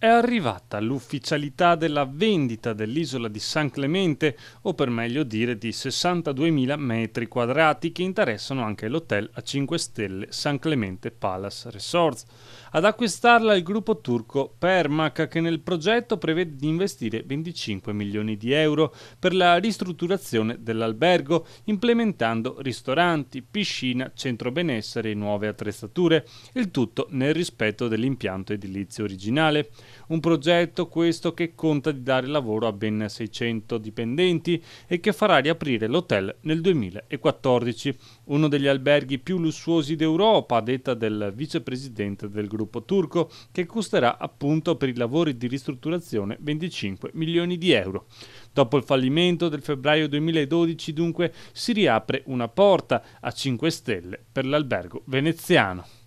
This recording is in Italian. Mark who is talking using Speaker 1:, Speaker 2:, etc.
Speaker 1: È arrivata l'ufficialità della vendita dell'isola di San Clemente, o per meglio dire di 62.000 metri quadrati che interessano anche l'hotel a 5 stelle San Clemente Palace Resorts. Ad acquistarla il gruppo turco Permac che nel progetto prevede di investire 25 milioni di euro per la ristrutturazione dell'albergo, implementando ristoranti, piscina, centro benessere e nuove attrezzature, il tutto nel rispetto dell'impianto edilizio originale. Un progetto questo che conta di dare lavoro a ben 600 dipendenti e che farà riaprire l'hotel nel 2014, uno degli alberghi più lussuosi d'Europa, a detta del vicepresidente del gruppo turco, che costerà appunto per i lavori di ristrutturazione 25 milioni di euro. Dopo il fallimento del febbraio 2012 dunque si riapre una porta a 5 stelle per l'albergo veneziano.